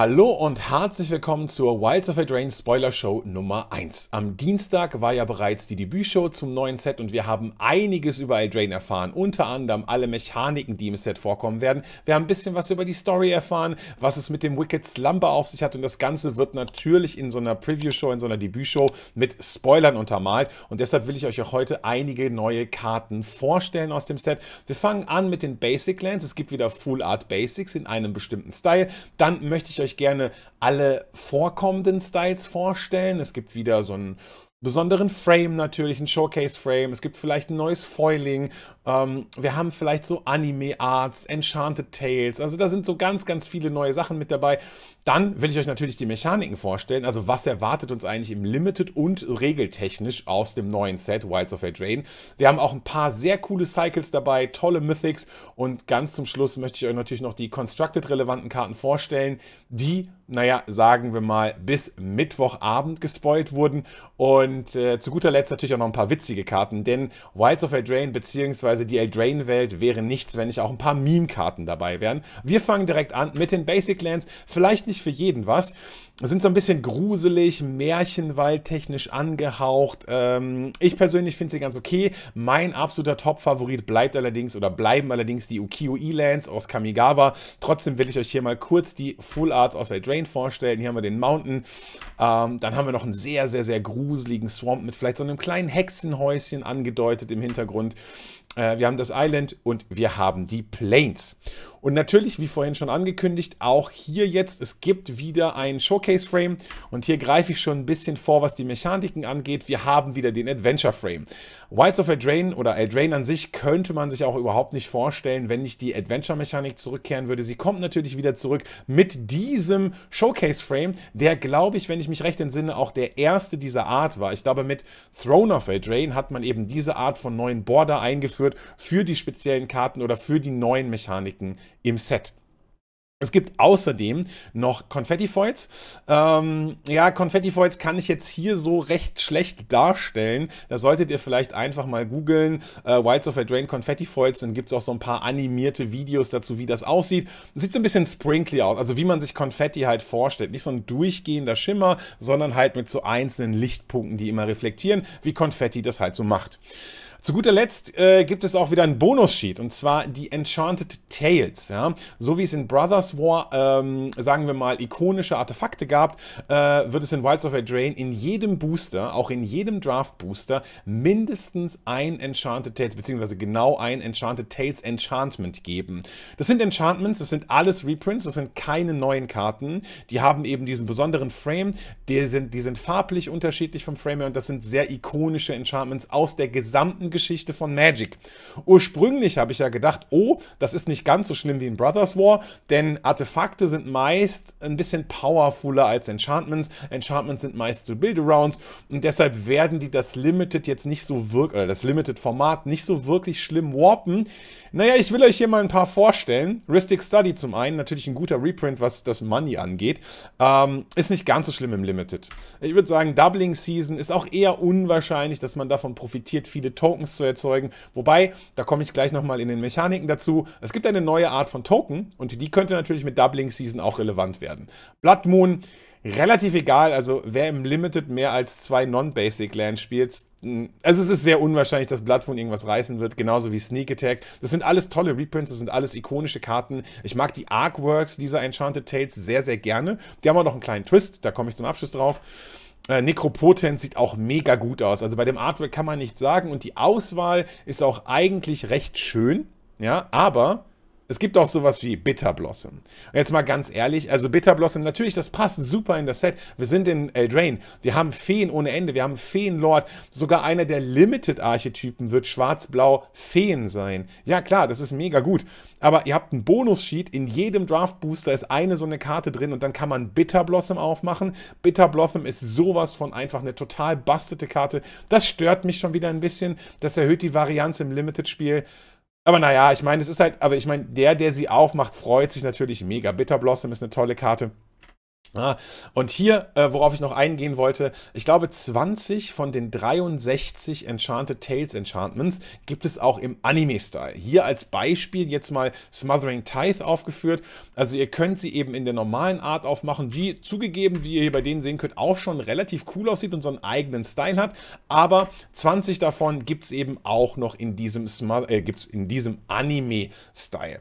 Hallo und herzlich willkommen zur Wilds of Eldraine Spoiler Show Nummer 1. Am Dienstag war ja bereits die Debütshow zum neuen Set und wir haben einiges über Eldraine erfahren. Unter anderem alle Mechaniken, die im Set vorkommen werden. Wir haben ein bisschen was über die Story erfahren, was es mit dem Wicked Slumber auf sich hat und das Ganze wird natürlich in so einer Preview-Show, in so einer Debütshow mit Spoilern untermalt und deshalb will ich euch auch heute einige neue Karten vorstellen aus dem Set. Wir fangen an mit den Basic Lands. Es gibt wieder Full Art Basics in einem bestimmten Style. Dann möchte ich euch euch gerne alle vorkommenden Styles vorstellen. Es gibt wieder so einen besonderen Frame natürlich, einen Showcase-Frame. Es gibt vielleicht ein neues Foiling. Ähm, wir haben vielleicht so Anime-Arts, Enchanted Tales. Also da sind so ganz, ganz viele neue Sachen mit dabei. Dann will ich euch natürlich die Mechaniken vorstellen. Also was erwartet uns eigentlich im Limited und regeltechnisch aus dem neuen Set Wilds of Eldraine. Wir haben auch ein paar sehr coole Cycles dabei, tolle Mythics. Und ganz zum Schluss möchte ich euch natürlich noch die Constructed-relevanten Karten vorstellen, die naja, sagen wir mal, bis Mittwochabend gespoilt wurden. Und äh, zu guter Letzt natürlich auch noch ein paar witzige Karten, denn Wilds of Eldraine bzw beziehungsweise die Eldraine-Welt wäre nichts, wenn nicht auch ein paar Meme-Karten dabei wären. Wir fangen direkt an mit den Basic Lands. Vielleicht nicht für jeden was. Sind so ein bisschen gruselig, märchenwaldtechnisch angehaucht. Ähm, ich persönlich finde sie ganz okay. Mein absoluter Top-Favorit bleibt allerdings oder bleiben allerdings die Ukiyo-E-Lands aus Kamigawa. Trotzdem will ich euch hier mal kurz die Full Arts aus Eldraine vorstellen. Hier haben wir den Mountain. Ähm, dann haben wir noch einen sehr, sehr, sehr gruseligen Swamp mit vielleicht so einem kleinen Hexenhäuschen angedeutet im Hintergrund. Äh, wir haben das Island und wir haben die Plains. Und natürlich, wie vorhin schon angekündigt, auch hier jetzt, es gibt wieder ein Showcase-Frame und hier greife ich schon ein bisschen vor, was die Mechaniken angeht. Wir haben wieder den Adventure-Frame. Wilds of Eldrain oder Eldrain an sich könnte man sich auch überhaupt nicht vorstellen, wenn nicht die Adventure-Mechanik zurückkehren würde. Sie kommt natürlich wieder zurück mit diesem Showcase-Frame, der, glaube ich, wenn ich mich recht entsinne, auch der erste dieser Art war. Ich glaube, mit Throne of Eldrain hat man eben diese Art von neuen Border eingeführt für die speziellen Karten oder für die neuen Mechaniken im Set. Es gibt außerdem noch Konfetti-Foils. Ähm, ja, Konfetti-Foils kann ich jetzt hier so recht schlecht darstellen. Da solltet ihr vielleicht einfach mal googeln. Äh, Wilds of a Drain Konfetti-Foils. Dann gibt es auch so ein paar animierte Videos dazu, wie das aussieht. sieht so ein bisschen sprinkly aus, also wie man sich Konfetti halt vorstellt. Nicht so ein durchgehender Schimmer, sondern halt mit so einzelnen Lichtpunkten, die immer reflektieren, wie Konfetti das halt so macht. Zu guter Letzt äh, gibt es auch wieder ein Bonus-Sheet und zwar die Enchanted Tales. Ja? So wie es in Brothers War, ähm, sagen wir mal, ikonische Artefakte gab, äh, wird es in Wilds of Drain in jedem Booster, auch in jedem Draft-Booster, mindestens ein Enchanted Tales, beziehungsweise genau ein Enchanted Tales Enchantment geben. Das sind Enchantments, das sind alles Reprints, das sind keine neuen Karten. Die haben eben diesen besonderen Frame, die sind, die sind farblich unterschiedlich vom Frame her und das sind sehr ikonische Enchantments aus der gesamten Heldengeschichte von Magic. Ursprünglich habe ich ja gedacht, oh, das ist nicht ganz so schlimm wie in Brothers War, denn Artefakte sind meist ein bisschen powerfuler als Enchantments. Enchantments sind meist so Build-Arounds und deshalb werden die das Limited jetzt nicht so wirklich, oder das Limited-Format nicht so wirklich schlimm warpen. Naja, ich will euch hier mal ein paar vorstellen. Ristic Study zum einen, natürlich ein guter Reprint, was das Money angeht. Ähm, ist nicht ganz so schlimm im Limited. Ich würde sagen, Doubling Season ist auch eher unwahrscheinlich, dass man davon profitiert, viele Tokens zu erzeugen. Wobei, da komme ich gleich nochmal in den Mechaniken dazu. Es gibt eine neue Art von Token und die könnte natürlich mit Doubling Season auch relevant werden. Blood Moon relativ egal. Also, wer im Limited mehr als zwei Non-Basic Lands spielt, hm, also es ist sehr unwahrscheinlich, dass Bloodwound irgendwas reißen wird, genauso wie Sneak Attack. Das sind alles tolle Reprints, das sind alles ikonische Karten. Ich mag die Arcworks dieser Enchanted Tales sehr, sehr gerne. Die haben auch noch einen kleinen Twist, da komme ich zum Abschluss drauf. Äh, Necropotent sieht auch mega gut aus. Also bei dem Artwork kann man nichts sagen und die Auswahl ist auch eigentlich recht schön. Ja, aber es gibt auch sowas wie Bitterblossom. Und jetzt mal ganz ehrlich, also Bitterblossom, natürlich, das passt super in das Set. Wir sind in Eldraine. Wir haben Feen ohne Ende, wir haben Feenlord. Sogar einer der Limited-Archetypen wird schwarz-blau Feen sein. Ja, klar, das ist mega gut. Aber ihr habt einen Bonus-Sheet. In jedem Draft-Booster ist eine so eine Karte drin und dann kann man Bitterblossom aufmachen. Bitterblossom ist sowas von einfach eine total bastete Karte. Das stört mich schon wieder ein bisschen. Das erhöht die Varianz im Limited-Spiel. Aber naja, ich meine, es ist halt, aber ich meine, der, der sie aufmacht, freut sich natürlich mega. Bitter Blossom ist eine tolle Karte. Ah, und hier, äh, worauf ich noch eingehen wollte, ich glaube, 20 von den 63 Enchanted Tales Enchantments gibt es auch im Anime-Style. Hier als Beispiel jetzt mal Smothering Tithe aufgeführt. Also ihr könnt sie eben in der normalen Art aufmachen, die zugegeben, wie ihr hier bei denen sehen könnt, auch schon relativ cool aussieht und so einen eigenen Style hat. Aber 20 davon gibt es eben auch noch in diesem, äh, in diesem Anime-Style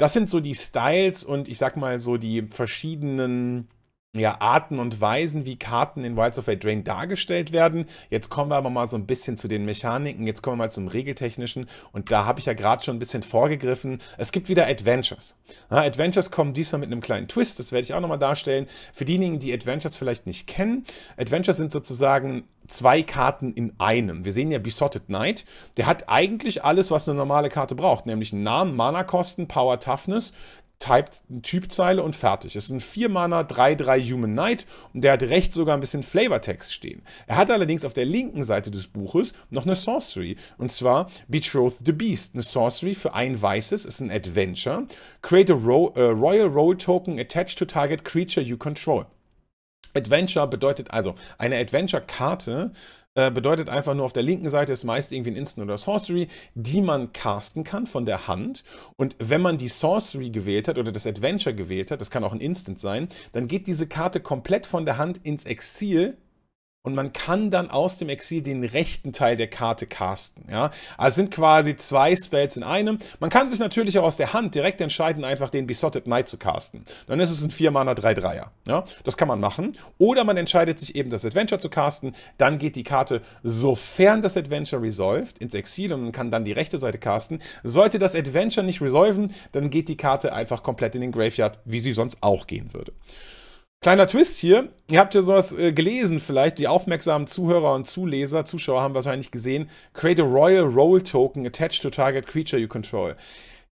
das sind so die Styles und ich sag mal so die verschiedenen ja, Arten und Weisen, wie Karten in Wilds of a Drain dargestellt werden. Jetzt kommen wir aber mal so ein bisschen zu den Mechaniken, jetzt kommen wir mal zum Regeltechnischen und da habe ich ja gerade schon ein bisschen vorgegriffen. Es gibt wieder Adventures. Ja, Adventures kommen diesmal mit einem kleinen Twist, das werde ich auch nochmal darstellen. Für diejenigen, die Adventures vielleicht nicht kennen, Adventures sind sozusagen zwei Karten in einem. Wir sehen ja Besotted Knight, der hat eigentlich alles, was eine normale Karte braucht, nämlich einen Namen, Mana-Kosten, Power-Toughness, typt eine Typzeile und fertig. Es ist ein 4-Mana 3-3 Human Knight und der hat rechts sogar ein bisschen Flavortext stehen. Er hat allerdings auf der linken Seite des Buches noch eine Sorcery und zwar Betrothed the Beast. Eine Sorcery für ein weißes, ist ein Adventure. Create a Ro uh, Royal Roll Token attached to target creature you control. Adventure bedeutet also, eine Adventure-Karte äh, bedeutet einfach nur, auf der linken Seite ist meist irgendwie ein Instant oder Sorcery, die man casten kann von der Hand. Und wenn man die Sorcery gewählt hat oder das Adventure gewählt hat, das kann auch ein Instant sein, dann geht diese Karte komplett von der Hand ins Exil und man kann dann aus dem Exil den rechten Teil der Karte casten. Ja? Also sind quasi zwei Spells in einem. Man kann sich natürlich auch aus der Hand direkt entscheiden, einfach den Besotted Knight zu casten. Dann ist es ein 4-Mana 3-3er. Ja? Das kann man machen. Oder man entscheidet sich eben, das Adventure zu casten. Dann geht die Karte, sofern das Adventure resolved, ins Exil und man kann dann die rechte Seite casten. Sollte das Adventure nicht resolven, dann geht die Karte einfach komplett in den Graveyard, wie sie sonst auch gehen würde. Kleiner Twist hier. Ihr habt ja sowas äh, gelesen vielleicht. Die aufmerksamen Zuhörer und Zuleser, Zuschauer haben wahrscheinlich gesehen. Create a Royal Roll Token attached to target creature you control.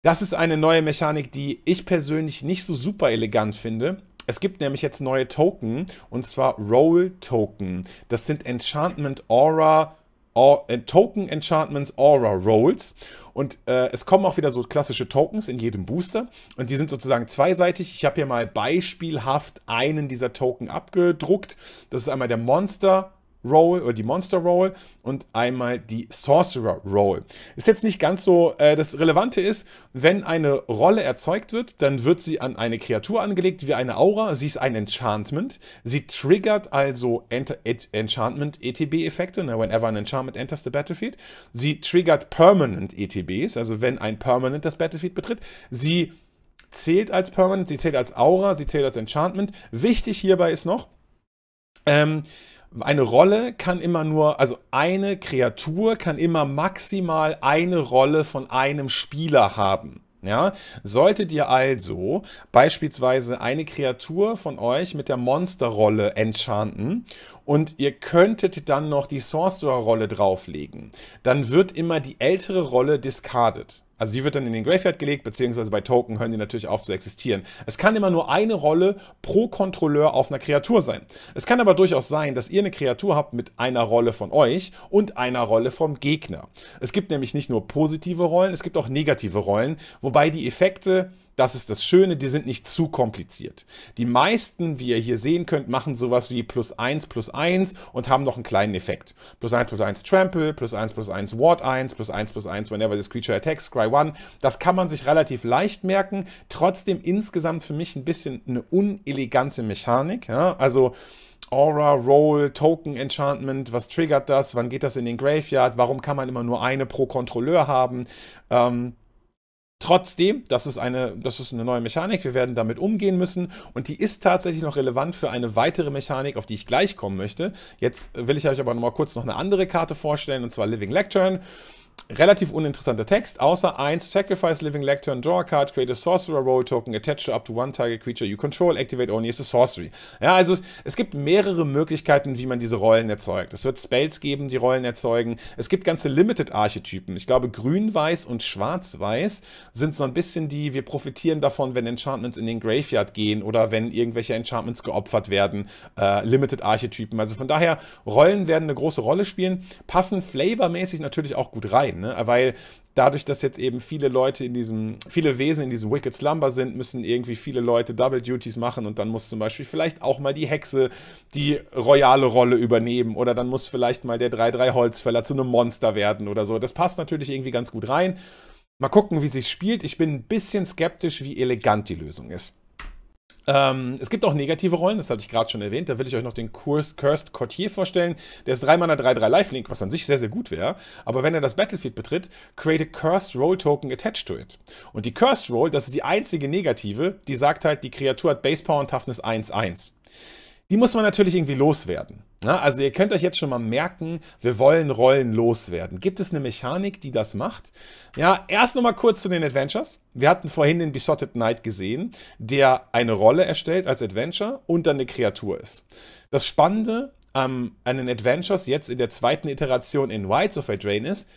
Das ist eine neue Mechanik, die ich persönlich nicht so super elegant finde. Es gibt nämlich jetzt neue Token und zwar Roll Token. Das sind Enchantment Aura äh, Token Enchantments Aura Rolls. Und äh, es kommen auch wieder so klassische Tokens in jedem Booster. Und die sind sozusagen zweiseitig. Ich habe hier mal beispielhaft einen dieser Token abgedruckt. Das ist einmal der Monster Roll oder die Monster Roll und einmal die Sorcerer Roll. Ist jetzt nicht ganz so, äh, das Relevante ist, wenn eine Rolle erzeugt wird, dann wird sie an eine Kreatur angelegt, wie eine Aura. Sie ist ein Enchantment. Sie triggert also Ent Ent Enchantment ETB-Effekte, ne, whenever an Enchantment enters the battlefield. Sie triggert Permanent ETBs, also wenn ein Permanent das Battlefield betritt. Sie zählt als Permanent, sie zählt als Aura, sie zählt als Enchantment. Wichtig hierbei ist noch, ähm, eine Rolle kann immer nur, also eine Kreatur kann immer maximal eine Rolle von einem Spieler haben. Ja, solltet ihr also beispielsweise eine Kreatur von euch mit der Monsterrolle enchanten und ihr könntet dann noch die Sorcerer-Rolle drauflegen, dann wird immer die ältere Rolle discarded. Also die wird dann in den Graveyard gelegt, beziehungsweise bei Token hören die natürlich auf zu existieren. Es kann immer nur eine Rolle pro Kontrolleur auf einer Kreatur sein. Es kann aber durchaus sein, dass ihr eine Kreatur habt mit einer Rolle von euch und einer Rolle vom Gegner. Es gibt nämlich nicht nur positive Rollen, es gibt auch negative Rollen, wobei die Effekte das ist das Schöne, die sind nicht zu kompliziert. Die meisten, wie ihr hier sehen könnt, machen sowas wie plus 1 plus 1 und haben noch einen kleinen Effekt. Plus 1 plus 1 Trample, plus 1 plus 1 Ward 1, plus 1 plus 1 whenever this creature attacks, Scry 1. Das kann man sich relativ leicht merken. Trotzdem insgesamt für mich ein bisschen eine unelegante Mechanik. Ja? Also Aura, Roll, Token, Enchantment, was triggert das, wann geht das in den Graveyard, warum kann man immer nur eine pro Kontrolleur haben. Ähm, Trotzdem, das ist, eine, das ist eine neue Mechanik, wir werden damit umgehen müssen und die ist tatsächlich noch relevant für eine weitere Mechanik, auf die ich gleich kommen möchte. Jetzt will ich euch aber nochmal kurz noch eine andere Karte vorstellen und zwar Living Lectern relativ uninteressanter Text, außer 1, Sacrifice Living Lectern, Draw a Card, Create a Sorcerer Roll Token, Attach to up to one target creature you control, Activate only as a Sorcery. Ja, also es, es gibt mehrere Möglichkeiten, wie man diese Rollen erzeugt. Es wird Spells geben, die Rollen erzeugen. Es gibt ganze Limited-Archetypen. Ich glaube, grün-weiß und schwarz-weiß sind so ein bisschen die, wir profitieren davon, wenn Enchantments in den Graveyard gehen oder wenn irgendwelche Enchantments geopfert werden. Äh, Limited-Archetypen. Also von daher, Rollen werden eine große Rolle spielen, passen flavormäßig natürlich auch gut rein rein, ne? Weil dadurch, dass jetzt eben viele Leute in diesem, viele Wesen in diesem Wicked Slumber sind, müssen irgendwie viele Leute Double Duties machen und dann muss zum Beispiel vielleicht auch mal die Hexe die royale Rolle übernehmen oder dann muss vielleicht mal der 3-3 Holzfäller zu einem Monster werden oder so. Das passt natürlich irgendwie ganz gut rein. Mal gucken, wie sich spielt. Ich bin ein bisschen skeptisch, wie elegant die Lösung ist. Ähm, es gibt auch negative Rollen, das hatte ich gerade schon erwähnt. Da will ich euch noch den Kurs Cursed Courtier vorstellen. Der ist 3 Mana 3 3 Lifelink, was an sich sehr, sehr gut wäre. Aber wenn er das Battlefield betritt, create a Cursed Roll Token attached to it. Und die Cursed Roll, das ist die einzige negative, die sagt halt, die Kreatur hat Base Power und Toughness 1 1 die muss man natürlich irgendwie loswerden. Na, ne? also ihr könnt euch jetzt schon mal merken, wir wollen Rollen loswerden. Gibt es eine Mechanik, die das macht? Ja, erst nochmal kurz zu den Adventures. Wir hatten vorhin den Besotted Knight gesehen, der eine Rolle erstellt als Adventure und dann eine Kreatur ist. Das Spannende ähm, an den Adventures jetzt in der zweiten Iteration in Whites of a Drain ist,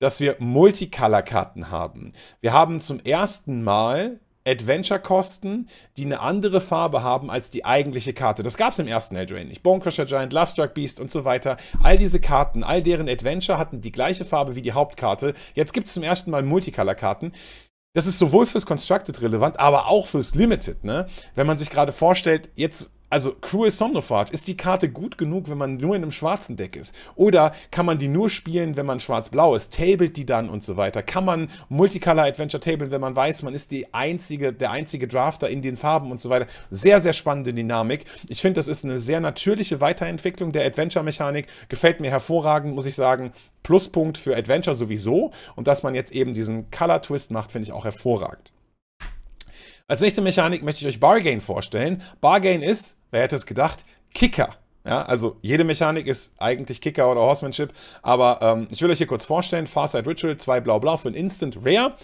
dass wir Multicolor-Karten haben. Wir haben zum ersten Mal Adventure-Kosten, die eine andere Farbe haben als die eigentliche Karte. Das gab es im ersten Eldrain nicht. Bonecrusher Giant, Luststruck Beast und so weiter. All diese Karten, all deren Adventure hatten die gleiche Farbe wie die Hauptkarte. Jetzt gibt es zum ersten Mal Multicolor-Karten. Das ist sowohl fürs Constructed relevant, aber auch fürs Limited. Ne? Wenn man sich gerade vorstellt, jetzt also Cruel Somnopharge, ist die Karte gut genug, wenn man nur in einem schwarzen Deck ist? Oder kann man die nur spielen, wenn man schwarz-blau ist? Tabelt die dann und so weiter? Kann man Multicolor Adventure tablen, wenn man weiß, man ist die einzige, der einzige Drafter in den Farben und so weiter? Sehr, sehr spannende Dynamik. Ich finde, das ist eine sehr natürliche Weiterentwicklung der Adventure-Mechanik. Gefällt mir hervorragend, muss ich sagen. Pluspunkt für Adventure sowieso. Und dass man jetzt eben diesen Color-Twist macht, finde ich auch hervorragend. Als nächste Mechanik möchte ich euch Bargain vorstellen. Bargain ist, Wer hätte es gedacht? Kicker. Ja, also jede Mechanik ist eigentlich Kicker oder Horsemanship, aber ähm, ich will euch hier kurz vorstellen, Farsight Ritual, 2 blau-blau für ein Instant Rare.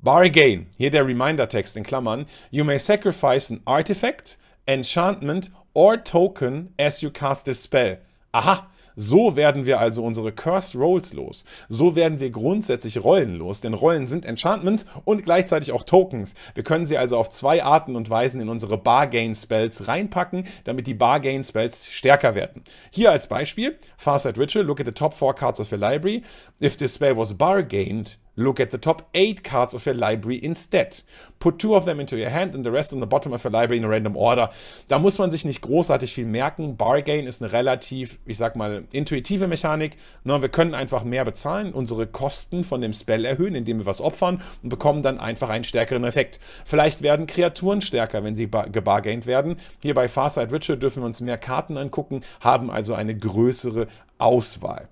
Bar again, hier der Reminder-Text in Klammern, you may sacrifice an Artifact, Enchantment or Token as you cast this spell. Aha, so werden wir also unsere Cursed Rolls los. So werden wir grundsätzlich Rollen los, denn Rollen sind Enchantments und gleichzeitig auch Tokens. Wir können sie also auf zwei Arten und Weisen in unsere Bargain Spells reinpacken, damit die Bargain Spells stärker werden. Hier als Beispiel, Farsight Ritual, look at the top four cards of your library. If this spell was bargained, Look at the top 8 cards of your library instead. Put two of them into your hand and the rest on the bottom of your library in a random order. Da muss man sich nicht großartig viel merken. Bargain ist eine relativ, ich sag mal, intuitive Mechanik. wir können einfach mehr bezahlen, unsere Kosten von dem Spell erhöhen, indem wir was opfern und bekommen dann einfach einen stärkeren Effekt. Vielleicht werden Kreaturen stärker, wenn sie gebargained werden. Hier bei Farside Ritual dürfen wir uns mehr Karten angucken, haben also eine größere Auswahl.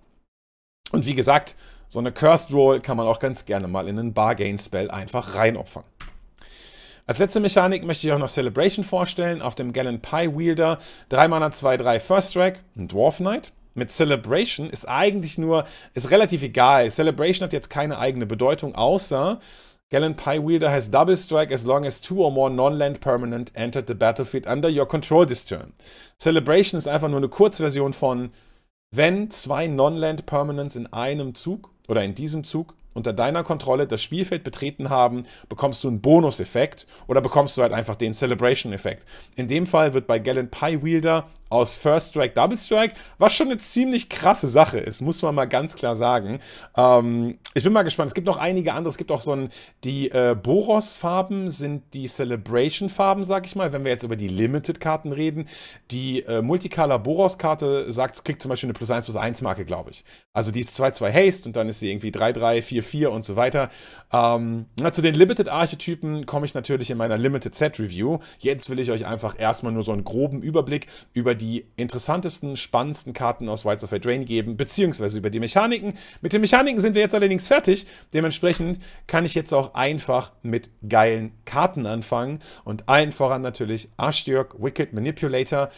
Und wie gesagt, so eine Cursed Roll kann man auch ganz gerne mal in einen Bargain-Spell einfach reinopfern. Als letzte Mechanik möchte ich auch noch Celebration vorstellen. Auf dem Gallon Pie Wielder 3 Mana 2 3 First Strike, ein Dwarf Knight. Mit Celebration ist eigentlich nur, ist relativ egal. Celebration hat jetzt keine eigene Bedeutung, außer Gallon Pie Wielder has Double Strike as long as two or more non-land permanent entered the battlefield under your control this turn. Celebration ist einfach nur eine Kurzversion von, wenn zwei non-land permanents in einem Zug oder in diesem Zug unter deiner Kontrolle das Spielfeld betreten haben, bekommst du einen Bonuseffekt oder bekommst du halt einfach den Celebration-Effekt. In dem Fall wird bei Gallant Pie Wielder aus First Strike Double Strike, was schon eine ziemlich krasse Sache ist, muss man mal ganz klar sagen. Ähm, ich bin mal gespannt. Es gibt noch einige andere. Es gibt auch so ein, die äh, Boros-Farben sind die Celebration-Farben, sag ich mal, wenn wir jetzt über die Limited-Karten reden. Die äh, Multicolor Boros-Karte sagt, kriegt zum Beispiel eine plus 1 plus 1 Marke, glaube ich. Also die ist 2-2 Haste und dann ist sie irgendwie 3-3, 4 4 und so weiter. Ähm, na, zu den Limited-Archetypen komme ich natürlich in meiner Limited-Set-Review. Jetzt will ich euch einfach erstmal nur so einen groben Überblick über die interessantesten, spannendsten Karten aus Whites of a Drain geben, beziehungsweise über die Mechaniken. Mit den Mechaniken sind wir jetzt allerdings fertig. Dementsprechend kann ich jetzt auch einfach mit geilen Karten anfangen. Und allen voran natürlich Ashtiok Wicked Manipulator,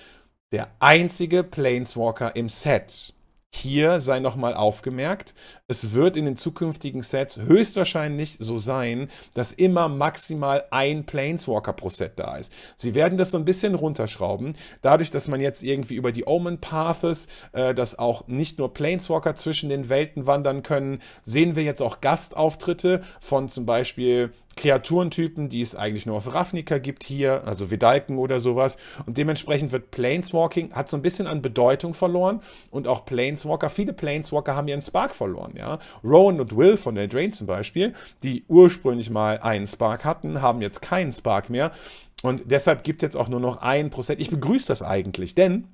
der einzige Planeswalker im Set. Hier sei nochmal aufgemerkt, es wird in den zukünftigen Sets höchstwahrscheinlich so sein, dass immer maximal ein Planeswalker pro Set da ist. Sie werden das so ein bisschen runterschrauben, dadurch, dass man jetzt irgendwie über die Omen Paths, äh, dass auch nicht nur Planeswalker zwischen den Welten wandern können, sehen wir jetzt auch Gastauftritte von zum Beispiel Kreaturentypen, die es eigentlich nur auf Ravnica gibt hier, also Vidalken oder sowas. Und dementsprechend wird Planeswalking, hat so ein bisschen an Bedeutung verloren und auch Planeswalker, viele Planeswalker haben ihren Spark verloren, ja. Rowan und Will von der Drain zum Beispiel, die ursprünglich mal einen Spark hatten, haben jetzt keinen Spark mehr. Und deshalb gibt es jetzt auch nur noch ein Prozent. Ich begrüße das eigentlich, denn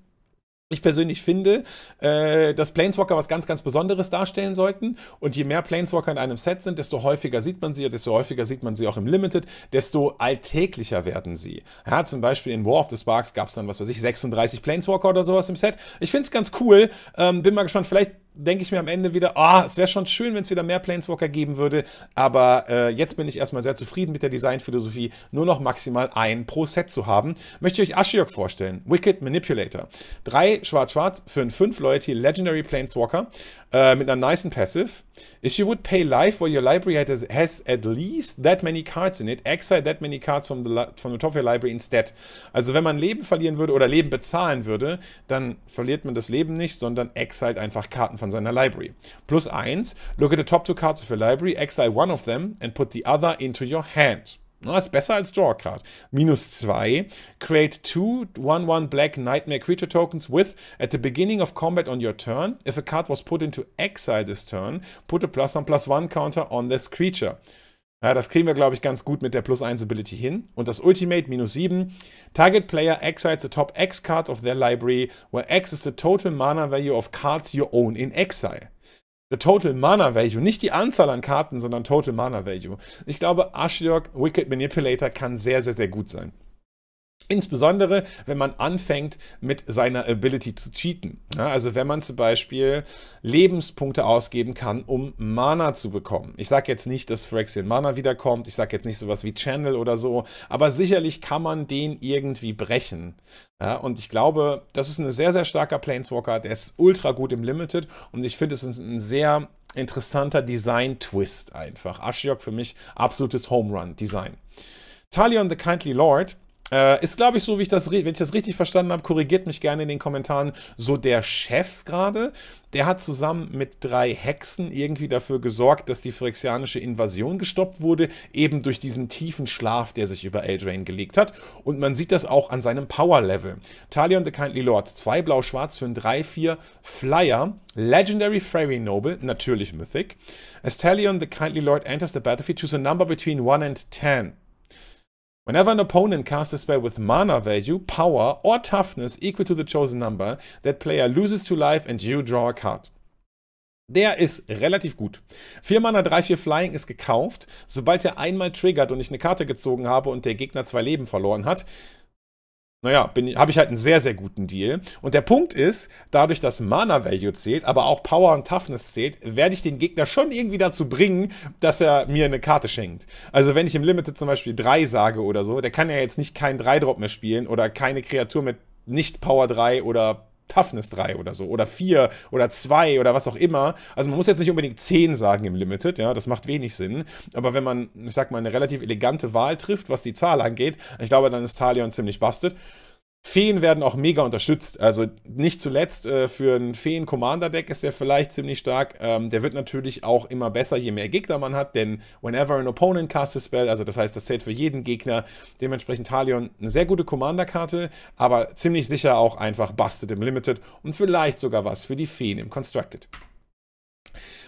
ich persönlich finde, äh, dass Planeswalker was ganz, ganz Besonderes darstellen sollten. Und je mehr Planeswalker in einem Set sind, desto häufiger sieht man sie, desto häufiger sieht man sie auch im Limited, desto alltäglicher werden sie. Ja, zum Beispiel in War of the Sparks gab es dann, was weiß ich, 36 Planeswalker oder sowas im Set. Ich finde es ganz cool. Ähm, bin mal gespannt, vielleicht denke ich mir am Ende wieder, oh, es wäre schon schön, wenn es wieder mehr Planeswalker geben würde, aber äh, jetzt bin ich erstmal sehr zufrieden mit der Designphilosophie, nur noch maximal ein pro Set zu haben. Möchte ich euch Ashiok vorstellen, Wicked Manipulator. Drei schwarz-schwarz für einen 5 Loyalty Legendary Planeswalker äh, mit einer niceen Passive. If you would pay life while your library has, at least that many cards in it, exile that many cards from the, from the top of your library instead. Also wenn man Leben verlieren würde oder Leben bezahlen würde, dann verliert man das Leben nicht, sondern exile einfach Karten von on seiner library. Plus 1, look at the top two cards of your library, exile one of them and put the other into your hand. No, ist besser als Draw Card. Minus 2. Create two 1-1 black nightmare creature tokens with, at the beginning of combat on your turn, if a card was put into exile this turn, put a plus 1 plus 1 counter on this creature. Ja, das kriegen wir, glaube ich, ganz gut mit der Plus 1 Ability hin. Und das Ultimate minus 7. Target player exiles the top X card of their library, where X is the total mana value of cards you own in exile. The total mana value, nicht die Anzahl an Karten, sondern total mana value. Ich glaube, Ashiok Wicked Manipulator kann sehr, sehr, sehr gut sein. Insbesondere, wenn man anfängt mit seiner Ability zu cheaten. Ja, also wenn man zum Beispiel Lebenspunkte ausgeben kann, um Mana zu bekommen. Ich sage jetzt nicht, dass Phyrexian Mana wiederkommt. Ich sage jetzt nicht sowas wie Channel oder so. Aber sicherlich kann man den irgendwie brechen. Ja, und ich glaube, das ist ein sehr, sehr starker Planeswalker. Der ist ultra gut im Limited. Und ich finde, es ist ein sehr interessanter Design-Twist einfach. Ashiok für mich absolutes Home Run-Design. Talion the Kindly Lord äh, ist, glaube ich, so, wie ich das, wenn ich das richtig verstanden habe, korrigiert mich gerne in den Kommentaren, so der Chef gerade. Der hat zusammen mit drei Hexen irgendwie dafür gesorgt, dass die phyrexianische Invasion gestoppt wurde, eben durch diesen tiefen Schlaf, der sich über Eldraine gelegt hat. Und man sieht das auch an seinem Power-Level. Talion the Kindly Lord, zwei blau-schwarz für ein 3-4 Flyer, Legendary Fairy Noble, natürlich Mythic. As Talion the Kindly Lord enters the battlefield, choose a number between 1 and 10. Whenever an opponent casts a spell with mana value, power, or toughness equal to the chosen number, that player loses two life and you draw a card. Der ist relativ gut. 4 Mana 3, 4 Flying ist gekauft. Sobald er einmal triggert und ich eine Karte gezogen habe und der Gegner zwei Leben verloren hat, naja, habe ich halt einen sehr, sehr guten Deal. Und der Punkt ist, dadurch, dass Mana-Value zählt, aber auch Power und Toughness zählt, werde ich den Gegner schon irgendwie dazu bringen, dass er mir eine Karte schenkt. Also wenn ich im Limited zum Beispiel 3 sage oder so, der kann ja jetzt nicht keinen 3-Drop mehr spielen oder keine Kreatur mit nicht Power 3 oder Toughness 3 oder so. Oder 4 oder 2 oder was auch immer. Also man muss jetzt nicht unbedingt 10 sagen im Limited, ja, das macht wenig Sinn. Aber wenn man, ich sag mal, eine relativ elegante Wahl trifft, was die Zahl angeht, ich glaube, dann ist Talion ziemlich bastet. Feen werden auch mega unterstützt. Also nicht zuletzt äh, für ein Feen-Commander-Deck ist der vielleicht ziemlich stark. Ähm, der wird natürlich auch immer besser, je mehr Gegner man hat, denn whenever an opponent casts a spell, also das heißt, das zählt für jeden Gegner. Dementsprechend Talion eine sehr gute Commander-Karte, aber ziemlich sicher auch einfach busted im Limited und vielleicht sogar was für die Feen im Constructed.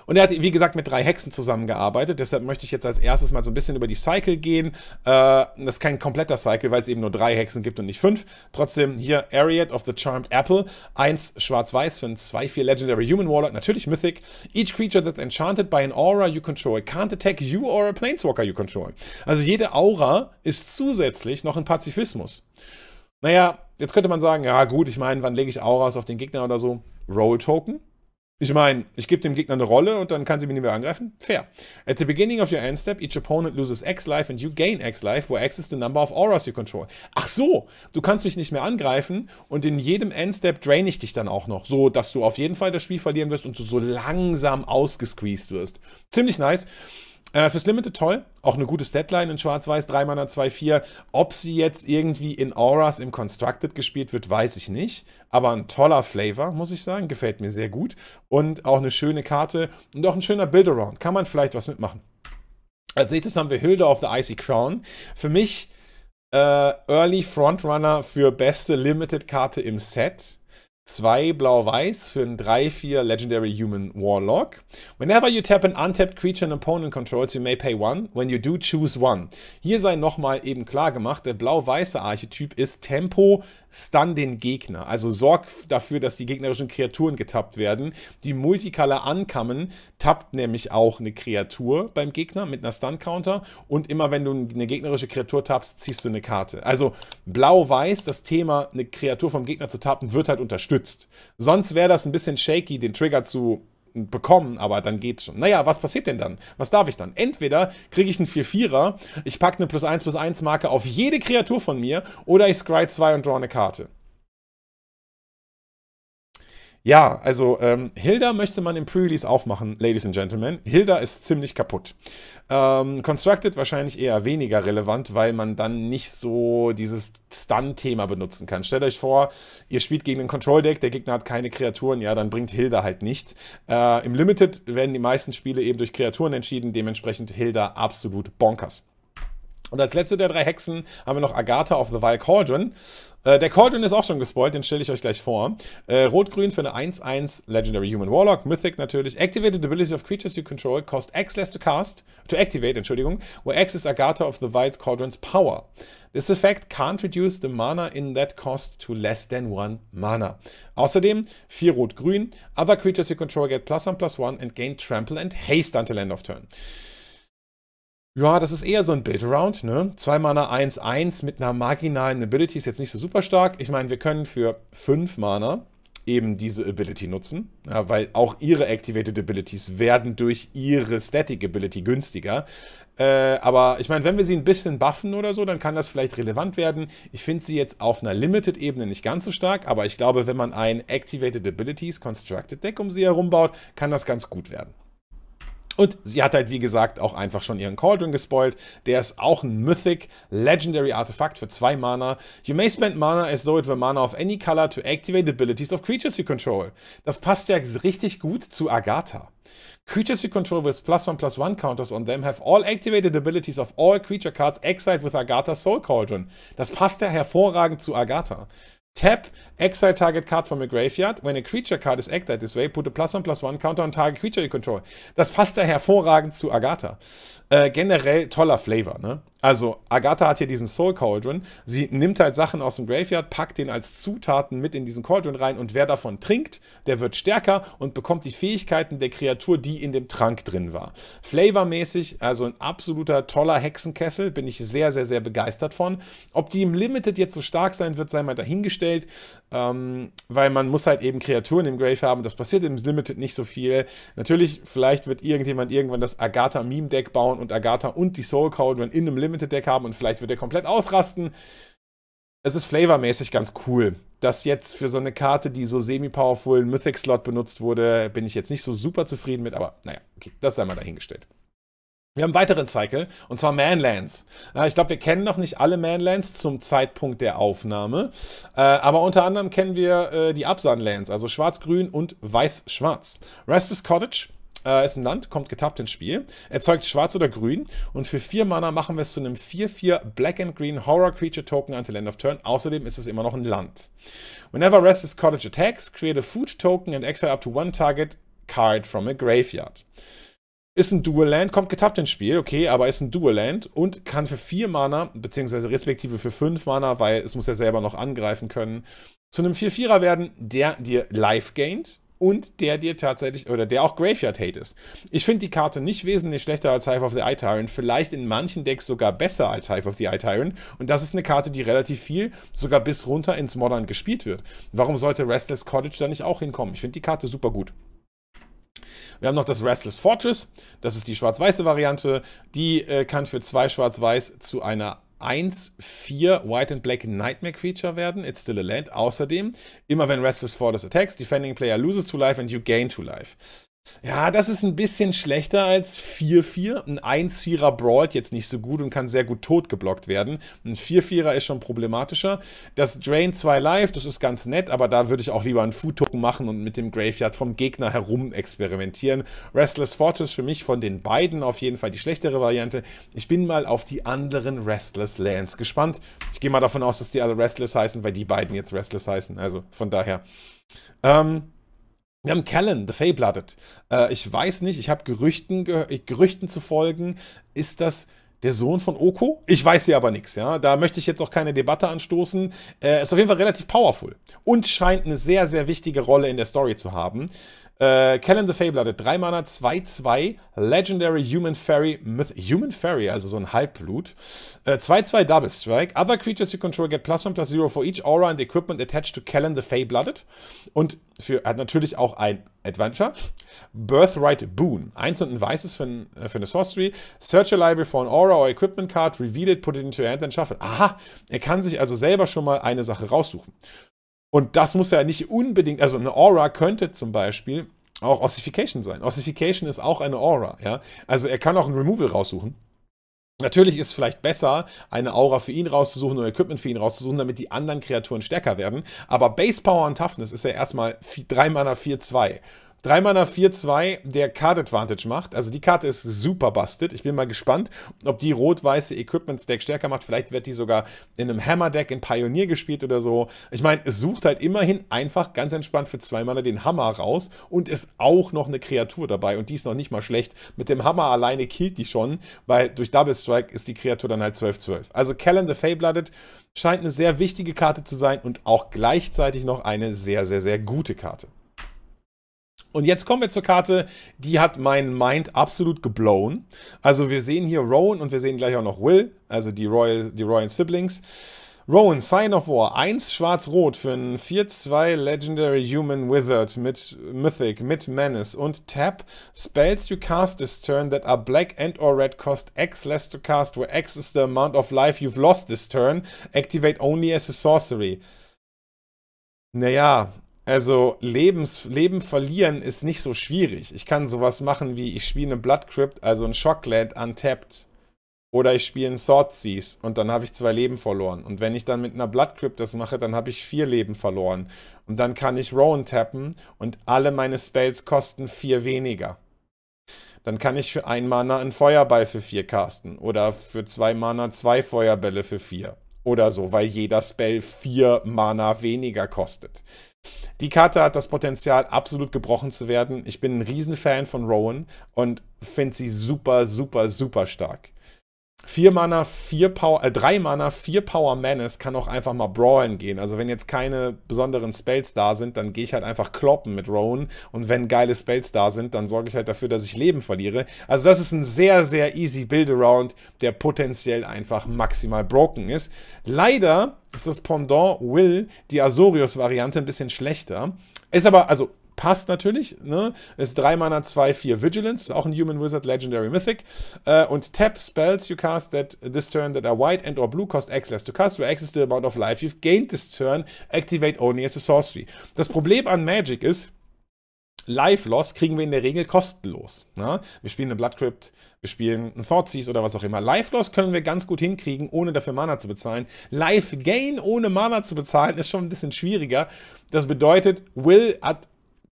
Und er hat, wie gesagt, mit drei Hexen zusammengearbeitet. Deshalb möchte ich jetzt als erstes mal so ein bisschen über die Cycle gehen. Äh, das ist kein kompletter Cycle, weil es eben nur drei Hexen gibt und nicht fünf. Trotzdem hier Ariad of the Charmed Apple. Eins schwarz-weiß für ein 2-4 Legendary Human Warlock. Natürlich Mythic. Each creature that's enchanted by an aura you control can't attack you or a planeswalker you control. Also jede Aura ist zusätzlich noch ein Pazifismus. Naja, jetzt könnte man sagen, ja gut, ich meine, wann lege ich Auras auf den Gegner oder so? Roll Token, ich meine, ich gebe dem Gegner eine Rolle und dann kann sie mich nicht mehr angreifen. Fair. At the beginning of your end step, each opponent loses X life and you gain X life, where X is the number of auras you control. Ach so, du kannst mich nicht mehr angreifen und in jedem Endstep drain ich dich dann auch noch, so dass du auf jeden Fall das Spiel verlieren wirst und du so langsam ausgesqueezed wirst. Ziemlich nice. Äh, fürs Limited toll. Auch eine gute Deadline in Schwarz-Weiß, 3 Mana 2-4. Ob sie jetzt irgendwie in Auras im Constructed gespielt wird, weiß ich nicht. Aber ein toller Flavor, muss ich sagen. Gefällt mir sehr gut. Und auch eine schöne Karte und auch ein schöner Build-Around. Kann man vielleicht was mitmachen. Als nächstes haben wir Hilde of the Icy Crown. Für mich äh, Early Frontrunner für beste Limited-Karte im Set. 2 Blau-Weiß für einen 3-4 Legendary Human Warlock. Whenever you tap an untapped creature and opponent controls, you may pay one. When you do, choose one. Hier sei nochmal eben klar gemacht, der blau-weiße Archetyp ist Tempo, stun den Gegner. Also sorg dafür, dass die gegnerischen Kreaturen getappt werden. Die Multicolor Ankamen tappt nämlich auch eine Kreatur beim Gegner mit einer Stun-Counter. Und immer wenn du eine gegnerische Kreatur tappst, ziehst du eine Karte. Also blau-weiß, das Thema, eine Kreatur vom Gegner zu tappen, wird halt unterstützt stützt. Sonst wäre das ein bisschen shaky, den Trigger zu bekommen, aber dann geht's schon. Naja, was passiert denn dann? Was darf ich dann? Entweder kriege ich einen 4-4er, ich packe eine plus 1 plus 1 Marke auf jede Kreatur von mir oder ich scry 2 und draw eine Karte. Ja, also ähm, Hilda möchte man im Pre-Release aufmachen, Ladies and Gentlemen. Hilda ist ziemlich kaputt. Ähm, Constructed wahrscheinlich eher weniger relevant, weil man dann nicht so dieses Stun-Thema benutzen kann. Stellt euch vor, ihr spielt gegen ein Control-Deck, der Gegner hat keine Kreaturen, ja, dann bringt Hilda halt nichts. Äh, Im Limited werden die meisten Spiele eben durch Kreaturen entschieden, dementsprechend Hilda absolut bonkers. Und als letzte der drei Hexen haben wir noch Agatha of the Vile Cauldron. Äh, der Cauldron ist auch schon gespoilt, den stelle ich euch gleich vor. Äh, Rot-Grün für eine 1-1 Legendary Human Warlock, Mythic natürlich. Activated Abilities of Creatures you control cost X less to cast, to activate, Entschuldigung, where X is Agatha of the Vile Cauldron's power. This effect can't reduce the mana in that cost to less than one mana. Außerdem 4 Rot-Grün, other creatures you control get plus 1 plus 1 and gain Trample and Haste until end of turn. Ja, das ist eher so ein Build-Around, ne? 2 Mana 1-1 mit einer marginalen Ability ist jetzt nicht so super stark. Ich meine, wir können für 5 Mana eben diese Ability nutzen, ja, weil auch ihre Activated Abilities werden durch ihre Static Ability günstiger. Äh, aber ich meine, wenn wir sie ein bisschen buffen oder so, dann kann das vielleicht relevant werden. Ich finde sie jetzt auf einer Limited-Ebene nicht ganz so stark, aber ich glaube, wenn man ein Activated Abilities Constructed Deck um sie herum baut, kann das ganz gut werden. Und sie hat halt, wie gesagt, auch einfach schon ihren Cauldron gespoilt. Der ist auch ein Mythic Legendary Artefakt für zwei Mana. You may spend Mana as though it were Mana of any color to activate abilities of creatures you control. Das passt ja richtig gut zu Agatha. Creatures you control with plus one plus one counters on them have all activated abilities of all creature cards exiled with Agatha's Soul Cauldron. Das passt ja hervorragend zu Agatha. Tap exile target card from a graveyard. When a creature card is exiled this way, put a plus one plus one counter on target creature you control. Das passt ja hervorragend zu Agatha. Äh, generell toller Flavor, ne? Also, Agatha hat hier diesen Soul Cauldron. Sie nimmt halt Sachen aus dem Graveyard, packt den als Zutaten mit in diesen Cauldron rein und wer davon trinkt, der wird stärker und bekommt die Fähigkeiten der Kreatur, die in dem Trank drin war. Flavormäßig, also ein absoluter toller Hexenkessel, bin ich sehr, sehr, sehr begeistert von. Ob die im Limited jetzt so stark sein wird, sei mal dahingestellt. Ähm, weil man muss halt eben Kreaturen im Grave haben. Das passiert im Limited nicht so viel. Natürlich, vielleicht wird irgendjemand irgendwann das Agatha-Meme-Deck bauen und Agatha und die Soul Cauldron in einem Limited-Deck haben und vielleicht wird er komplett ausrasten. Es ist flavormäßig ganz cool. Dass jetzt für so eine Karte, die so semi-powerful Mythic-Slot benutzt wurde, bin ich jetzt nicht so super zufrieden mit, aber naja, okay, das sei mal dahingestellt. Wir haben einen weiteren Cycle, und zwar Manlands. Ich glaube, wir kennen noch nicht alle Manlands zum Zeitpunkt der Aufnahme, äh, aber unter anderem kennen wir äh, die Absanlands, also Schwarz-Grün und Weiß-Schwarz. Restless Cottage äh, ist ein Land, kommt getappt ins Spiel, erzeugt Schwarz oder Grün und für 4 Mana machen wir es zu einem 4-4 Black and Green Horror Creature Token until end of turn. Außerdem ist es immer noch ein Land. Whenever Restless Cottage attacks, create a Food Token and exile up to one target card from a graveyard. Ist ein Dual Land, kommt getappt ins Spiel, okay, aber ist ein Dual Land und kann für 4 Mana, beziehungsweise respektive für 5 Mana, weil es muss ja selber noch angreifen können, zu einem 4-4er werden, der dir Life gaint und der dir tatsächlich, oder der auch Graveyard Hate ist. Ich finde die Karte nicht wesentlich schlechter als Hive of the Eye Tyrant, vielleicht in manchen Decks sogar besser als Hive of the Eye Tyrant und das ist eine Karte, die relativ viel, sogar bis runter ins Modern gespielt wird. Warum sollte Restless Cottage da nicht auch hinkommen? Ich finde die Karte super gut. Wir haben noch das Restless Fortress. Das ist die schwarz-weiße Variante. Die äh, kann für zwei schwarz-weiß zu einer 1-4 White and Black Nightmare Creature werden. It's still a land. Außerdem, immer wenn Restless Fortress attacks, Defending Player loses 2 life and you gain 2 life. Ja, das ist ein bisschen schlechter als 4-4. Ein 1-4er brawlt jetzt nicht so gut und kann sehr gut tot geblockt werden. Ein 4-4er ist schon problematischer. Das Drain 2 Live, das ist ganz nett, aber da würde ich auch lieber einen Food-Token machen und mit dem Graveyard vom Gegner herum experimentieren. Restless Fortress für mich von den beiden auf jeden Fall die schlechtere Variante. Ich bin mal auf die anderen Restless Lands gespannt. Ich gehe mal davon aus, dass die alle Restless heißen, weil die beiden jetzt Restless heißen. Also von daher. Ähm. Wir haben Callan, The Fay blooded Äh, ich weiß nicht, ich habe Gerüchten, Gerüchten zu folgen. Ist das der Sohn von Oko? Ich weiß hier aber nichts, ja. Da möchte ich jetzt auch keine Debatte anstoßen. Äh, ist auf jeden Fall relativ powerful und scheint eine sehr, sehr wichtige Rolle in der Story zu haben. Äh, Callan the Fabler hatte 3 Mana, 2-2, Legendary Human Fairy, Myth Human Fairy, also so ein Halbblut. 2-2 äh, Double Strike. Other creatures you control get plus 1, plus 0 for each aura and equipment attached to Kellen the Fey-Blooded. Und für, hat natürlich auch ein Adventure. Birthright Boon. Eins und ein weißes für, ein, äh, für eine Sorcery. Search a library for an aura or equipment card, reveal it, put it into your hand and shuffle. Aha, er kann sich also selber schon mal eine Sache raussuchen. Und das muss ja nicht unbedingt, also eine Aura könnte zum Beispiel auch Ossification sein. Ossification ist auch eine Aura, ja. Also er kann auch ein Removal raussuchen. Natürlich ist es vielleicht besser, eine Aura für ihn rauszusuchen oder Equipment für ihn rauszusuchen, damit die anderen Kreaturen stärker werden. Aber Base Power und Toughness ist ja erstmal 3 Mana 4, 2. 3 Mana 4-2, der Card Advantage macht. Also die Karte ist super busted. Ich bin mal gespannt, ob die rot-weiße equipment Stack stärker macht. Vielleicht wird die sogar in einem Hammer-Deck in Pioneer gespielt oder so. Ich meine, es sucht halt immerhin einfach ganz entspannt für 2 Mana den Hammer raus und ist auch noch eine Kreatur dabei. Und die ist noch nicht mal schlecht. Mit dem Hammer alleine killt die schon, weil durch Double Strike ist die Kreatur dann halt 12-12. Also Callan the Fey-Blooded scheint eine sehr wichtige Karte zu sein und auch gleichzeitig noch eine sehr, sehr, sehr gute Karte. Und jetzt kommen wir zur Karte, die hat meinen Mind absolut geblown. Also wir sehen hier Rowan und wir sehen gleich auch noch Will, also die Royal, die Royal Siblings. Rowan, Sign of War, 1 schwarz-rot für einen 4-2 Legendary Human Wizard mit Mythic, mit Menace und Tap. Spells you cast this turn that are black and or red cost X less to cast, where X is the amount of life you've lost this turn. Activate only as a sorcery. Naja, also Lebens, Leben verlieren ist nicht so schwierig. Ich kann sowas machen wie, ich spiele eine Blood Crypt, also ein Shockland untapped. Oder ich spiele ein Sword Thieves und dann habe ich zwei Leben verloren. Und wenn ich dann mit einer Blood Crypt das mache, dann habe ich vier Leben verloren. Und dann kann ich Rowan tappen und alle meine Spells kosten vier weniger. Dann kann ich für ein Mana einen Feuerball für vier casten. Oder für zwei Mana zwei Feuerbälle für vier. Oder so, weil jeder Spell vier Mana weniger kostet. Die Karte hat das Potenzial, absolut gebrochen zu werden. Ich bin ein Riesenfan von Rowan und finde sie super, super, super stark. 4 Mana, 4 Power, äh, 3 Mana, 4 Power Menace kann auch einfach mal brawlen gehen. Also wenn jetzt keine besonderen Spells da sind, dann gehe ich halt einfach kloppen mit Roan. Und wenn geile Spells da sind, dann sorge ich halt dafür, dass ich Leben verliere. Also das ist ein sehr, sehr easy Build-Around, der potenziell einfach maximal broken ist. Leider ist das Pendant Will, die Azorius-Variante, ein bisschen schlechter. Ist aber, also passt natürlich. Ne? Ist 3 Mana 2-4 Vigilance, ist auch ein Human Wizard, Legendary Mythic. Äh, und Tap Spells you cast that this turn that are white and or blue cost X less to cast, where X is the amount of life you've gained this turn, activate only as a sorcery. Das Problem an Magic ist, Life Loss kriegen wir in der Regel kostenlos. Ne? Wir spielen eine Blood Crypt, wir spielen einen Thoughtseize oder was auch immer. Life Loss können wir ganz gut hinkriegen, ohne dafür Mana zu bezahlen. Life Gain ohne Mana zu bezahlen ist schon ein bisschen schwieriger. Das bedeutet, Will hat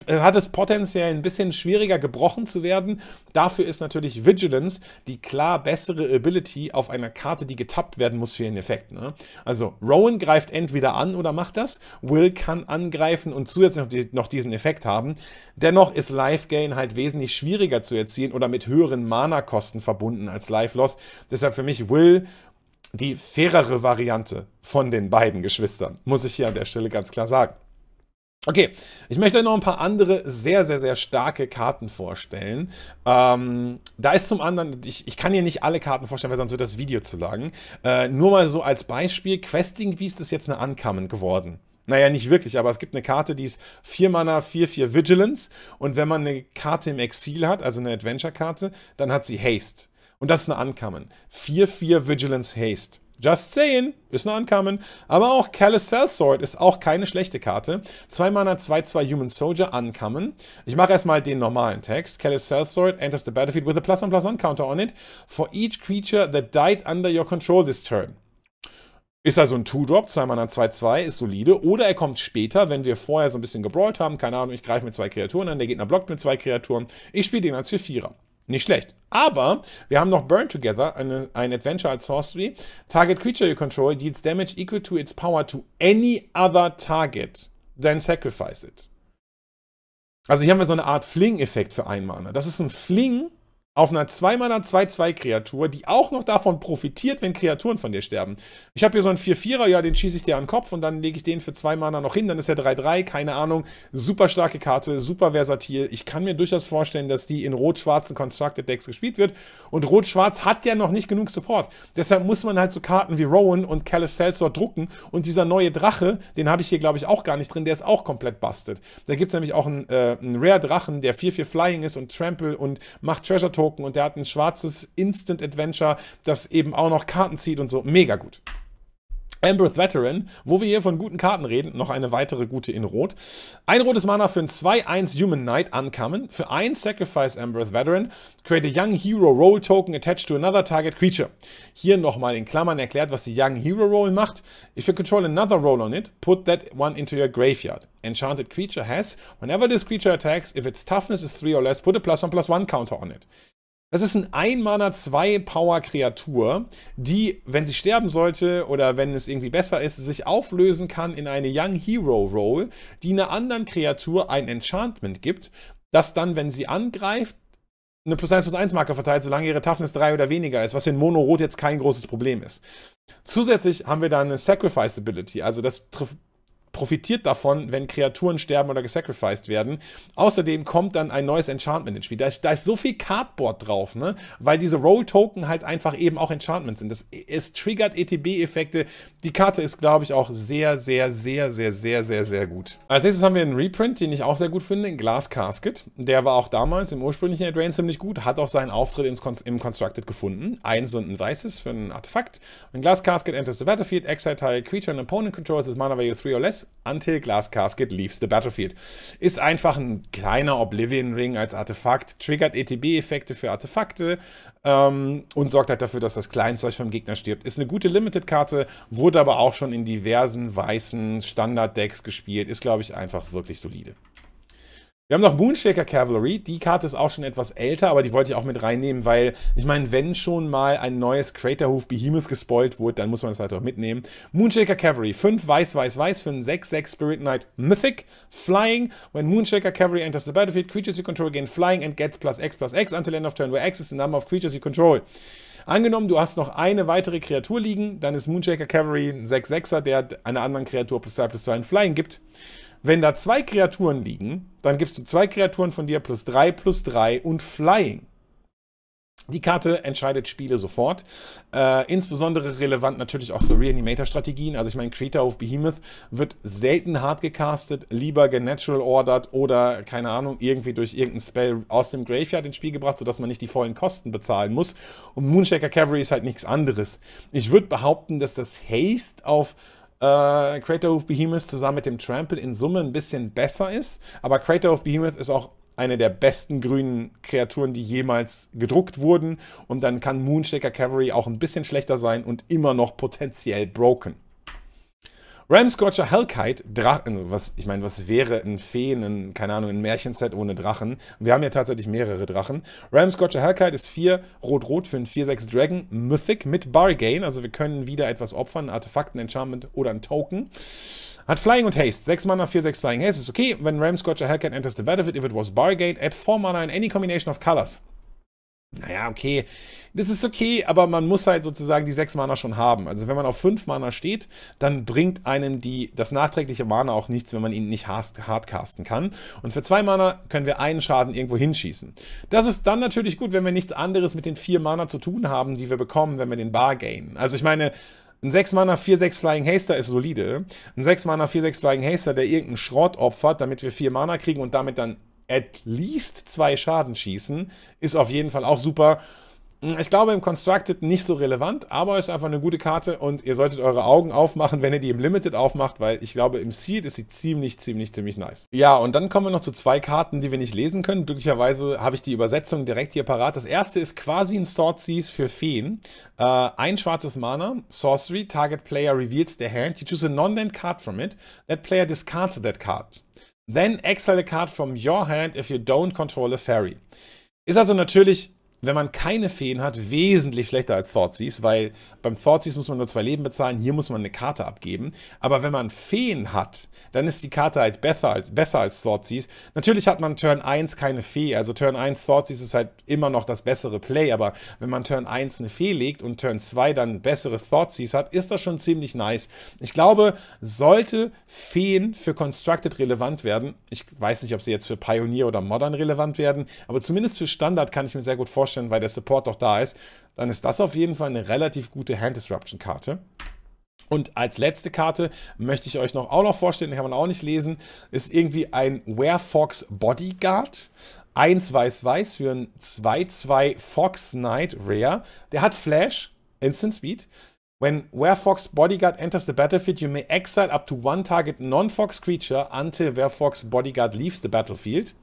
äh, hat es potenziell ein bisschen schwieriger gebrochen zu werden. Dafür ist natürlich Vigilance die klar bessere Ability auf einer Karte, die getappt werden muss für ihren Effekt. Ne? Also Rowan greift entweder an oder macht das, Will kann angreifen und zusätzlich noch, noch diesen Effekt haben. Dennoch ist Life Gain halt wesentlich schwieriger zu erzielen oder mit höheren Mana-Kosten verbunden als Life Loss. Deshalb für mich Will die fairere Variante von den beiden Geschwistern, muss ich hier an der Stelle ganz klar sagen. Okay, ich möchte euch noch ein paar andere sehr, sehr, sehr starke Karten vorstellen. Ähm, da ist zum anderen, ich, ich kann hier nicht alle Karten vorstellen, weil sonst wird das Video zu lang. Äh, nur mal so als Beispiel, Questing Beast ist jetzt eine Uncommon geworden. Naja, nicht wirklich, aber es gibt eine Karte, die ist 4 Mana, 4, 4 Vigilance. Und wenn man eine Karte im Exil hat, also eine Adventure-Karte, dann hat sie Haste. Und das ist eine Uncommon. 4, 4 Vigilance Haste. Just saying, ist nur ankommen. Aber auch Callous Sellsword ist auch keine schlechte Karte. 2 Mana, 2, 2 Human Soldier, ankommen. Ich mache erstmal den normalen Text. Callous Sellsword enters the battlefield with a plus one plus one counter on it for each creature that died under your control this turn. Ist also ein Two-Drop, 2 Mana 2-2, ist solide. Oder er kommt später, wenn wir vorher so ein bisschen gebrawlt haben. Keine Ahnung, ich greife mit zwei Kreaturen an, der Gegner blockt mit zwei Kreaturen. Ich spiele den als 4-4er. Nicht schlecht. Aber wir haben noch Burn Together, eine, ein Adventure als Sorcery. Target Creature you control deals damage equal to its power to any other target, then sacrifice it. Also hier haben wir so eine Art Fling-Effekt für einen Mana. Das ist ein Fling, auf einer 2-Mana 2-2-Kreatur, die auch noch davon profitiert, wenn Kreaturen von dir sterben. Ich habe hier so einen 4-4er, ja, den schieße ich dir an den Kopf und dann lege ich den für 2 Mana noch hin, dann ist er 3-3, keine Ahnung. Super starke Karte, super versatil. Ich kann mir durchaus vorstellen, dass die in rot-schwarzen Constructed Decks gespielt wird und rot-schwarz hat ja noch nicht genug Support. Deshalb muss man halt so Karten wie Rowan und Callus Celsor drucken und dieser neue Drache, den habe ich hier, glaube ich, auch gar nicht drin, der ist auch komplett busted. Da gibt es nämlich auch einen, äh, einen Rare-Drachen, der 4-4 Flying ist und Trample und macht Treasure-Token Token und der hat ein schwarzes Instant Adventure, das eben auch noch Karten zieht und so. Mega gut. Ambreth Veteran, wo wir hier von guten Karten reden, noch eine weitere gute in Rot. Ein rotes Mana für ein 2-1 Human Knight ankommen. Für ein Sacrifice Ambreth Veteran, create a Young Hero Roll Token attached to another target creature. Hier nochmal in Klammern erklärt, was die Young Hero Roll macht. If you control another roll on it, put that one into your graveyard. Enchanted creature has, whenever this creature attacks, if its toughness is 3 or less, put a plus 1 plus 1 counter on it. Das ist ein Einmaner 2 Power Kreatur, die, wenn sie sterben sollte oder wenn es irgendwie besser ist, sich auflösen kann in eine Young Hero Roll, die einer anderen Kreatur ein Enchantment gibt, das dann, wenn sie angreift, eine plus 1 plus 1 Marke verteilt, solange ihre Toughness 3 oder weniger ist, was in Mono-Rot jetzt kein großes Problem ist. Zusätzlich haben wir dann eine Sacrifice Ability, also das trifft profitiert davon, wenn Kreaturen sterben oder gesacrificed werden. Außerdem kommt dann ein neues Enchantment ins Spiel. Da ist, da ist so viel Cardboard drauf, ne? weil diese Roll-Token halt einfach eben auch Enchantments sind. Das, es triggert ETB-Effekte. Die Karte ist, glaube ich, auch sehr, sehr, sehr, sehr, sehr, sehr, sehr gut. Als nächstes haben wir einen Reprint, den ich auch sehr gut finde, in Glass Casket. Der war auch damals im ursprünglichen Advance ziemlich gut, hat auch seinen Auftritt im, Con im Constructed gefunden. Eins und ein weißes für ein Artefakt. Ein Glass Casket enters the battlefield, exile tile creature and opponent controls its mana value 3 or less Until Glass Casket Leaves the Battlefield. Ist einfach ein kleiner Oblivion Ring als Artefakt, triggert ETB-Effekte für Artefakte ähm, und sorgt halt dafür, dass das Kleinzeug vom Gegner stirbt. Ist eine gute Limited-Karte, wurde aber auch schon in diversen weißen Standard-Decks gespielt, ist glaube ich einfach wirklich solide. Wir haben noch Moonshaker Cavalry. Die Karte ist auch schon etwas älter, aber die wollte ich auch mit reinnehmen, weil ich meine, wenn schon mal ein neues Craterhoof Behemoth gespoilt wurde, dann muss man es halt auch mitnehmen. Moonshaker Cavalry, 5 weiß, weiß, weiß für einen 6-6 Spirit Knight Mythic. Flying. When Moonshaker Cavalry enters the battlefield, creatures you control gain flying and gets plus X plus X until end of turn, where X is the number of creatures you control. Angenommen, du hast noch eine weitere Kreatur liegen, dann ist Moonshaker Cavalry ein 6-6er, der einer anderen Kreatur plus 2 plus 2 ein Flying gibt. Wenn da zwei Kreaturen liegen, dann gibst du zwei Kreaturen von dir plus drei, plus drei und Flying. Die Karte entscheidet Spiele sofort. Äh, insbesondere relevant natürlich auch für Reanimator-Strategien. Also ich meine, Creator of Behemoth wird selten hart gecastet, lieber genatural ordered oder, keine Ahnung, irgendwie durch irgendein Spell aus dem Graveyard ins Spiel gebracht, sodass man nicht die vollen Kosten bezahlen muss. Und Moonshaker Cavalry ist halt nichts anderes. Ich würde behaupten, dass das Haste auf äh, Crater of Behemoth zusammen mit dem Trample in Summe ein bisschen besser ist. Aber Crater of Behemoth ist auch eine der besten grünen Kreaturen, die jemals gedruckt wurden. Und dann kann Moonstaker Cavalry auch ein bisschen schlechter sein und immer noch potenziell broken. Ram Scorcher Hellkite, Drachen, also was, ich meine, was wäre ein Feen, ein, keine Ahnung, ein Märchenset ohne Drachen? Wir haben ja tatsächlich mehrere Drachen. Ram Scorcher Hellkite ist 4 Rot-Rot für einen 4-6 Dragon, Mythic mit Bargain, also wir können wieder etwas opfern, Artefakten, Enchantment oder ein Token. Hat Flying und Haste. 6 Mana, 4, 6 Flying Haste ist okay. Wenn Ram Scorcher Hellkite enters the battlefield, if it was Bargain, add 4 Mana in any combination of colors. Naja, okay. Das ist okay, aber man muss halt sozusagen die 6 Mana schon haben. Also wenn man auf 5 Mana steht, dann bringt einem die, das nachträgliche Mana auch nichts, wenn man ihn nicht hardcasten kann. Und für 2 Mana können wir einen Schaden irgendwo hinschießen. Das ist dann natürlich gut, wenn wir nichts anderes mit den 4 Mana zu tun haben, die wir bekommen, wenn wir den Bar gainen. Also ich meine, ein 6-Mana 4-6 Flying Haster ist solide. Ein 6-Mana 4-6 Flying Haster, der irgendeinen Schrott opfert, damit wir 4 Mana kriegen und damit dann at least zwei Schaden schießen. Ist auf jeden Fall auch super. Ich glaube, im Constructed nicht so relevant, aber ist einfach eine gute Karte und ihr solltet eure Augen aufmachen, wenn ihr die im Limited aufmacht, weil ich glaube, im Seed ist sie ziemlich, ziemlich, ziemlich nice. Ja, und dann kommen wir noch zu zwei Karten, die wir nicht lesen können. Glücklicherweise habe ich die Übersetzung direkt hier parat. Das erste ist quasi ein Sword Seas für Feen. Äh, ein schwarzes Mana, Sorcery, Target Player reveals their hand. You choose a non-land card from it. That player discards that card. Then exile a card from your hand if you don't control a fairy. Ist also natürlich wenn man keine Feen hat, wesentlich schlechter als Thoughtseize, weil beim Thoughtseize muss man nur zwei Leben bezahlen, hier muss man eine Karte abgeben. Aber wenn man Feen hat, dann ist die Karte halt besser als, besser als Thoughtseize. Natürlich hat man Turn 1 keine Fee, also Turn 1 Thoughtseize ist halt immer noch das bessere Play, aber wenn man Turn 1 eine Fee legt und Turn 2 dann bessere Thoughtseize hat, ist das schon ziemlich nice. Ich glaube, sollte Feen für Constructed relevant werden, ich weiß nicht, ob sie jetzt für Pioneer oder Modern relevant werden, aber zumindest für Standard kann ich mir sehr gut vorstellen, vorstellen, weil der Support doch da ist, dann ist das auf jeden Fall eine relativ gute Hand Disruption Karte. Und als letzte Karte möchte ich euch noch auch noch vorstellen, den kann man auch nicht lesen, ist irgendwie ein Werefox Bodyguard. Eins weiß-weiß für ein 2-2 Fox Knight Rare. Der hat Flash, Instant Speed. When Werefox Bodyguard enters the battlefield, you may exile up to one target non-Fox creature until Werefox Bodyguard leaves the battlefield.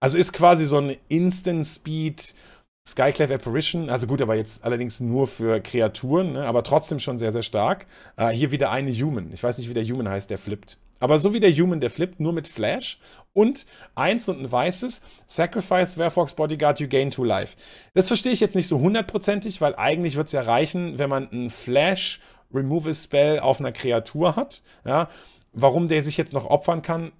Also ist quasi so ein Instant Speed Skyclave Apparition, also gut, aber jetzt allerdings nur für Kreaturen, ne? aber trotzdem schon sehr, sehr stark. Äh, hier wieder eine Human. Ich weiß nicht, wie der Human heißt, der flippt. Aber so wie der Human, der flippt, nur mit Flash. Und eins und ein weißes, Sacrifice Werfox Bodyguard, you gain two life. Das verstehe ich jetzt nicht so hundertprozentig, weil eigentlich wird es ja reichen, wenn man ein Flash Removal Spell auf einer Kreatur hat. Ja? Warum der sich jetzt noch opfern kann,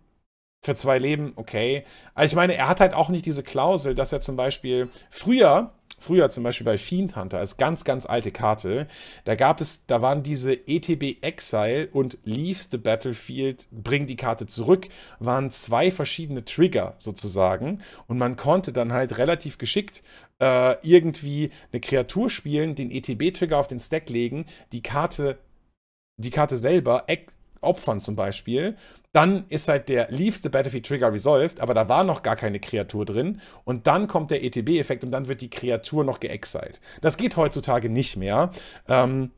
für zwei Leben, okay. Aber also ich meine, er hat halt auch nicht diese Klausel, dass er zum Beispiel früher, früher zum Beispiel bei Fiend Hunter, ist ganz, ganz alte Karte, da gab es, da waren diese ETB Exile und Leaves the Battlefield, bring die Karte zurück, waren zwei verschiedene Trigger sozusagen. Und man konnte dann halt relativ geschickt äh, irgendwie eine Kreatur spielen, den ETB-Trigger auf den Stack legen, die Karte die Karte selber Opfern zum Beispiel, dann ist halt der Leaves the Battlefield Trigger resolved, aber da war noch gar keine Kreatur drin. Und dann kommt der ETB-Effekt und dann wird die Kreatur noch geexiled. Das geht heutzutage nicht mehr. Ähm,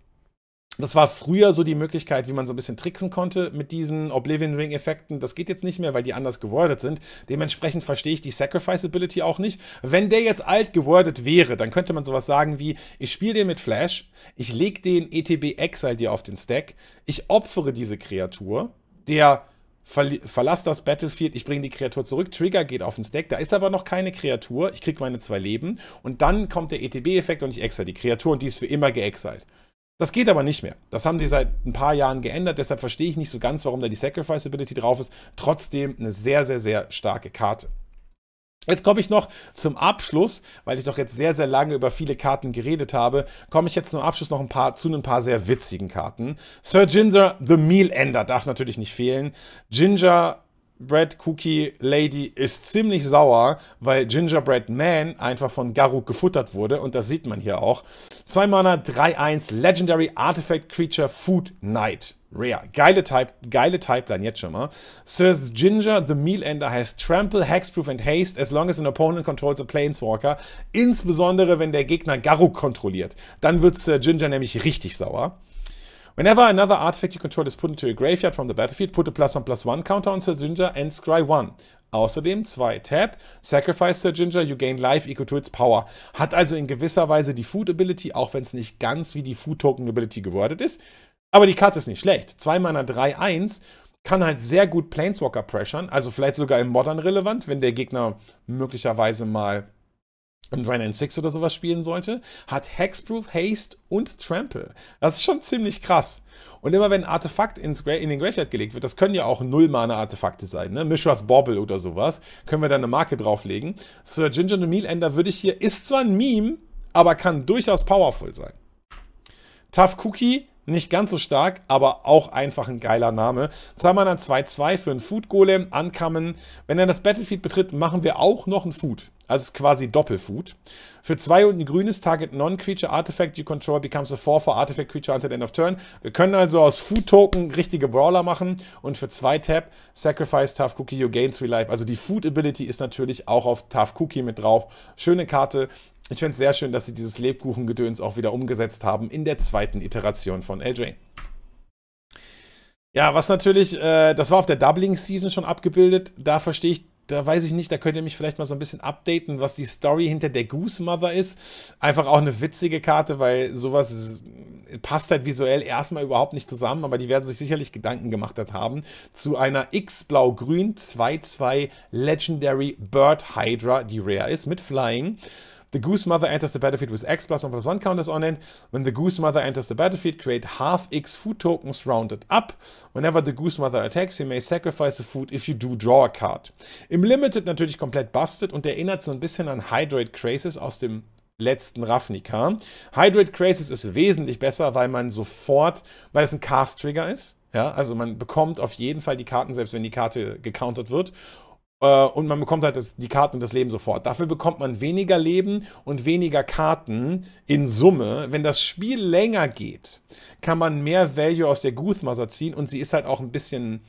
das war früher so die Möglichkeit, wie man so ein bisschen tricksen konnte mit diesen Oblivion Ring-Effekten. Das geht jetzt nicht mehr, weil die anders gewordet sind. Dementsprechend verstehe ich die Sacrifice-Ability auch nicht. Wenn der jetzt alt gewordet wäre, dann könnte man sowas sagen wie, ich spiele den mit Flash, ich lege den ETB Exile halt dir auf den Stack, ich opfere diese Kreatur, der verlass das Battlefield, ich bringe die Kreatur zurück, Trigger geht auf den Stack, da ist aber noch keine Kreatur, ich kriege meine zwei Leben und dann kommt der ETB-Effekt und ich exile die Kreatur und die ist für immer geexiled. Das geht aber nicht mehr. Das haben sie seit ein paar Jahren geändert. Deshalb verstehe ich nicht so ganz, warum da die Sacrifice Ability drauf ist. Trotzdem eine sehr, sehr, sehr starke Karte. Jetzt komme ich noch zum Abschluss, weil ich doch jetzt sehr, sehr lange über viele Karten geredet habe, komme ich jetzt zum Abschluss noch ein paar, zu ein paar sehr witzigen Karten. Sir Ginger, The Meal Ender, darf natürlich nicht fehlen. Ginger Gingerbread Cookie Lady ist ziemlich sauer, weil Gingerbread Man einfach von Garuk gefuttert wurde und das sieht man hier auch. 2 Mana 3-1 Legendary Artifact Creature Food Knight. Rare. Geile, Type, geile Typeline, jetzt schon mal. Sir's Ginger, the Meal Ender has Trample, Hexproof and Haste, as long as an opponent controls a Planeswalker. Insbesondere, wenn der Gegner Garuk kontrolliert. Dann wird Sir Ginger nämlich richtig sauer. Whenever another artifact you control is put into your graveyard from the battlefield, put a plus one plus one counter on Sir Ginger and scry one. Außerdem zwei Tab, Sacrifice Sir Ginger, you gain life equal to its power. Hat also in gewisser Weise die Food Ability, auch wenn es nicht ganz wie die Food Token Ability gewordet ist. Aber die Karte ist nicht schlecht. 2 Mana 3, 1 kann halt sehr gut Planeswalker pressern, also vielleicht sogar im Modern relevant, wenn der Gegner möglicherweise mal in Ryan and Six oder sowas spielen sollte, hat Hexproof, Haste und Trample. Das ist schon ziemlich krass. Und immer wenn ein Artefakt ins Gra in den Graveyard gelegt wird, das können ja auch Null-Mana-Artefakte sein, ne? Mishras Bobble oder sowas, können wir da eine Marke drauflegen. Sir Ginger the Meal Ender würde ich hier, ist zwar ein Meme, aber kann durchaus powerful sein. Tough Cookie nicht ganz so stark, aber auch einfach ein geiler Name. Zweimal ein 2-2 für einen Food Golem, Ankommen. Wenn er das Battlefield betritt, machen wir auch noch einen Food. Also quasi Doppelfood. Für zwei und ein grünes Target Non-Creature Artifact you control becomes a 4-4 Artifact Creature until end of turn. Wir können also aus Food Token richtige Brawler machen und für zwei Tap Sacrifice Tough Cookie, you gain 3 Life. Also die Food Ability ist natürlich auch auf Tough Cookie mit drauf. Schöne Karte, ich finde es sehr schön, dass sie dieses Lebkuchengedöns auch wieder umgesetzt haben in der zweiten Iteration von Eldrain. Ja, was natürlich, äh, das war auf der Doubling-Season schon abgebildet. Da verstehe ich da weiß ich nicht, da könnt ihr mich vielleicht mal so ein bisschen updaten, was die Story hinter der Goose Mother ist. Einfach auch eine witzige Karte, weil sowas passt halt visuell erstmal überhaupt nicht zusammen, aber die werden sich sicherlich Gedanken gemacht haben zu einer X-Blau-Grün 2-2 Legendary Bird Hydra, die rare ist, mit Flying. The goose mother enters the battlefield with X plus 1 plus 1 counters on end. When the goose mother enters the battlefield, create half X food tokens rounded up. Whenever the goose mother attacks, you may sacrifice the food if you do draw a card. Im Limited natürlich komplett busted und erinnert so ein bisschen an Hydroid Crazes aus dem letzten Ravnica. Hydroid Crisis ist wesentlich besser, weil man sofort, weil es ein Cast-Trigger ist. Ja, also man bekommt auf jeden Fall die Karten, selbst wenn die Karte gecountert wird äh, und man bekommt halt das, die Karten und das Leben sofort. Dafür bekommt man weniger Leben und weniger Karten in Summe. Wenn das Spiel länger geht, kann man mehr Value aus der Guthmaser ziehen und sie ist halt auch ein bisschen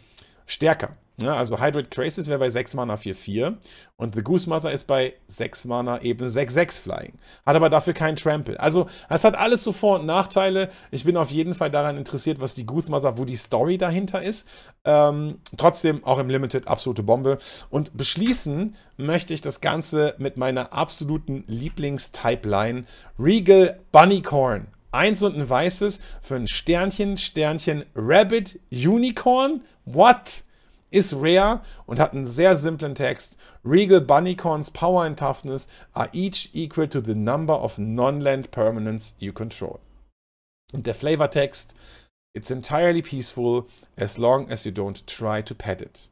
stärker. Ja, also Hydrate Crisis wäre bei 6 Mana 4-4 und The Goose Mother ist bei 6 Mana eben 6-6 Flying. Hat aber dafür keinen Trample. Also es hat alles so Vor- und Nachteile. Ich bin auf jeden Fall daran interessiert, was die Goose Mother, wo die Story dahinter ist. Ähm, trotzdem auch im Limited absolute Bombe. Und beschließen möchte ich das Ganze mit meiner absoluten lieblings line Regal Bunnycorn. Eins und ein weißes für ein Sternchen, Sternchen, Rabbit, Unicorn. What? ist rare und hat einen sehr simplen Text. Regal Bunnycorns Power and Toughness are each equal to the number of non-land permanents you control. Und der Flavortext, it's entirely peaceful as long as you don't try to pet it.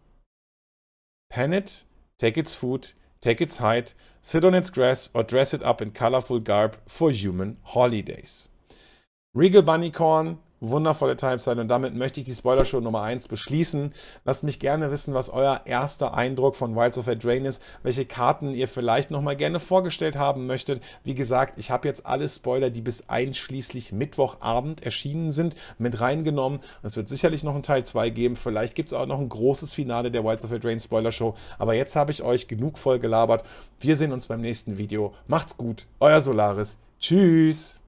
Pen it, take its food, take its height, sit on its grass or dress it up in colorful garb for human holidays. Regal Bunnycorn wundervolle Timestyle und damit möchte ich die Spoilershow Nummer 1 beschließen. Lasst mich gerne wissen, was euer erster Eindruck von Wilds of Drain ist, welche Karten ihr vielleicht nochmal gerne vorgestellt haben möchtet. Wie gesagt, ich habe jetzt alle Spoiler, die bis einschließlich Mittwochabend erschienen sind, mit reingenommen. Es wird sicherlich noch einen Teil 2 geben, vielleicht gibt es auch noch ein großes Finale der Wilds of Eldraine Spoilershow, aber jetzt habe ich euch genug voll gelabert. Wir sehen uns beim nächsten Video. Macht's gut, euer Solaris. Tschüss!